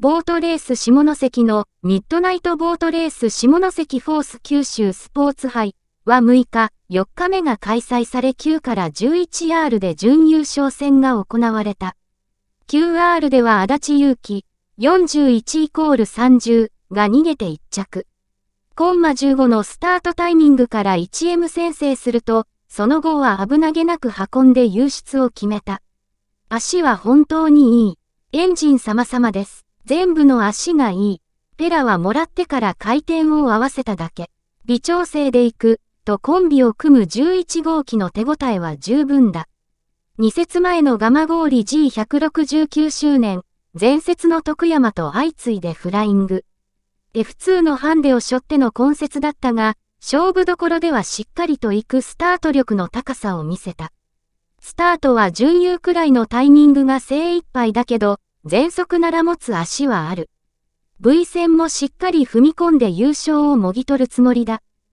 ボートレース下関のミッドナイトボートレース下関フォース九州スポーツ杯は6日、4日目が開催され9から 11R で準優勝戦が行われた。q r では足立祐希、41イコール30が逃げて1着。コンマ15のスタートタイミングから 1M 先制すると、その後は危なげなく運んで優出を決めた。足は本当にいい。エンジン様々です。全部の足がいい。ペラはもらってから回転を合わせただけ。微調整で行く、とコンビを組む11号機の手応えは十分だ。2節前のガマゴーリ G169 周年、前節の徳山と相次いでフライング。F2 のハンデを背負っての根節だったが、勝負どころではしっかりと行くスタート力の高さを見せた。スタートは準優くらいのタイミングが精一杯だけど、全速なら持つ足はある。V 戦もしっかり踏み込んで優勝をもぎ取るつもりだ。